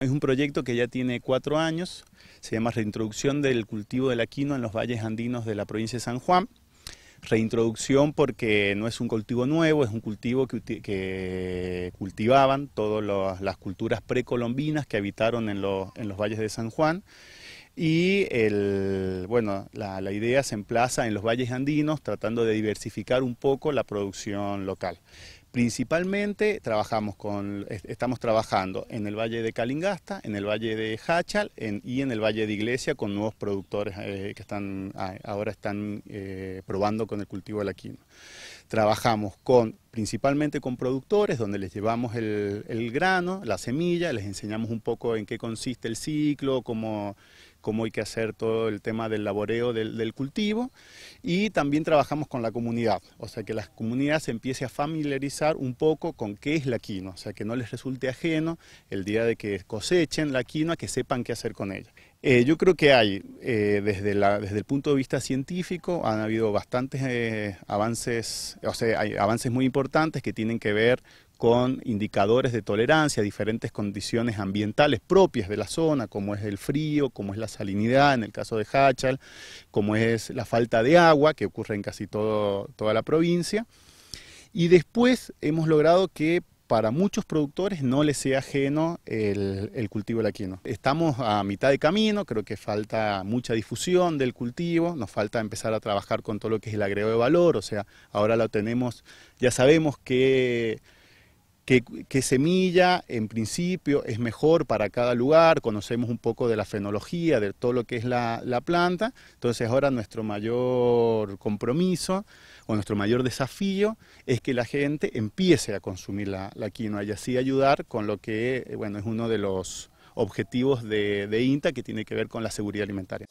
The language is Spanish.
Es un proyecto que ya tiene cuatro años, se llama Reintroducción del cultivo del aquino en los valles andinos de la provincia de San Juan. Reintroducción porque no es un cultivo nuevo, es un cultivo que, cultivaban todas las culturas precolombinas que habitaron en los valles de San Juan y el, bueno, la, la, idea se emplaza en los valles andinos tratando de diversificar un poco la producción local. Principalmente trabajamos con, estamos trabajando en el Valle de Calingasta, en el Valle de Hachal y en el Valle de Iglesia con nuevos productores eh, que están, ahora están eh, probando con el cultivo de la Trabajamos con, principalmente con productores donde les llevamos el, grano, la semilla, les enseñamos un poco en qué consiste el ciclo, cómo, cómo hay que hacer todo el tema del laboreo del, del, cultivo y también trabajamos con la comunidad, o sea que la comunidad se empiece a familiarizar un poco con qué es la quinoa, o sea, que no les resulte ajeno el día de que cosechen la quinoa, que sepan qué hacer con ella. Eh, yo creo que hay, eh, desde, desde el punto de vista científico, han habido bastantes eh, avances, o sea, hay avances muy importantes que tienen que ver con indicadores de tolerancia diferentes condiciones ambientales propias de la zona, como es el frío, como es la salinidad en el caso de Hachal, como es la falta de agua que ocurre en casi toda la provincia. Y después hemos logrado que para muchos productores no les sea ajeno el, el, cultivo laquino. Estamos a mitad de camino, creo que falta mucha difusión del cultivo, nos falta empezar a trabajar con todo lo que es el agregado de valor, o sea, ahora lo tenemos, ya sabemos que qué, semilla en principio es mejor para cada lugar, conocemos un poco de la fenología, de todo lo que es la, planta, entonces ahora nuestro mayor compromiso o nuestro mayor desafío es que la gente empiece a consumir la, la quinoa y así ayudar con lo que, eh, bueno, es uno de los objetivos de, de INTA que tiene que ver con la seguridad alimentaria.